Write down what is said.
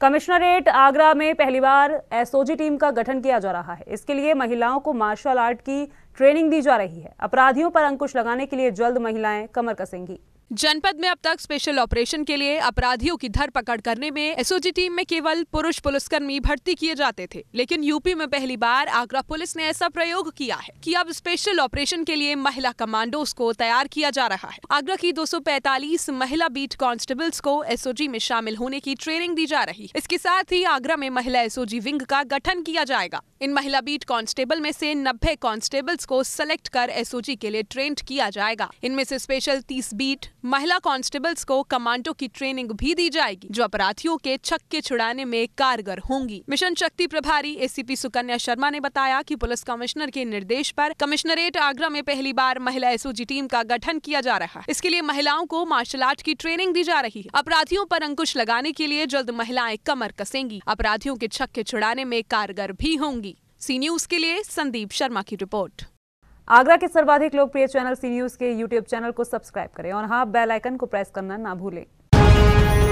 commissionerate Agra में पहली बार SOG team का गठन किया जा रहा है इसके लिए महिलाओं को मार्शल आर्ट की ट्रेनिंग दी जा रही है अपराधियों पर अंकुश लगाने के लिए जल्द महिलाएं कमर कसेंगी जनपद में अब तक स्पेशल ऑपरेशन के लिए अपराधियों की धरपकड़ करने में एसओजी टीम में केवल पुरुष पुलिसकर्मी भर्ती किए जाते थे लेकिन यूपी में पहली बार आगरा पुलिस ने ऐसा प्रयोग किया है कि अब स्पेशल ऑपरेशन के लिए महिला कमांडोज को तैयार किया जा रहा है आगरा की 245 महिला बीट कांस्टेबल्स को एसओजी में शामिल होने की ट्रेनिंग दी जा रही इसके साथ ही आगरा में महिला एसओजी विंग का गठन किया जाएगा इन महिला बीट कांस्टेबल में से 90 कांस्टेबल्स को सेलेक्ट कर एसओजी के लिए ट्रेंड किया जाएगा इनमें से स्पेशल 30 बीट महिला कांस्टेबल्स को कमांडो की ट्रेनिंग भी दी जाएगी जो अपराधियों के छक्के छुड़ाने में कारगर होंगी मिशन शक्ति प्रभारी एसीपी सुकन्या शर्मा ने बताया कि पुलिस कमिश्नर के निर्देश पर कमिश्नरेट आगरा में पहली बार महिला एसओजी टीम का गठन किया जा रहा है इसके लिए महिलाओं को मार्शल आर्ट की ट्रेनिंग दी जा रही है अपराधियों पर अंकुश लगाने के लिए जल्द महिलाएं कमर कसेंगी अपराधियों के छक्के छुड़ाने में कारगर भी होंगी सी न्यूज के लिए संदीप शर्मा की रिपोर्ट आगरा के सर्वाधिक लोकप्रिय चैनल सी न्यूज के यूट्यूब चैनल को सब्सक्राइब करें और हाँ बेल आइकन को प्रेस करना ना भूलें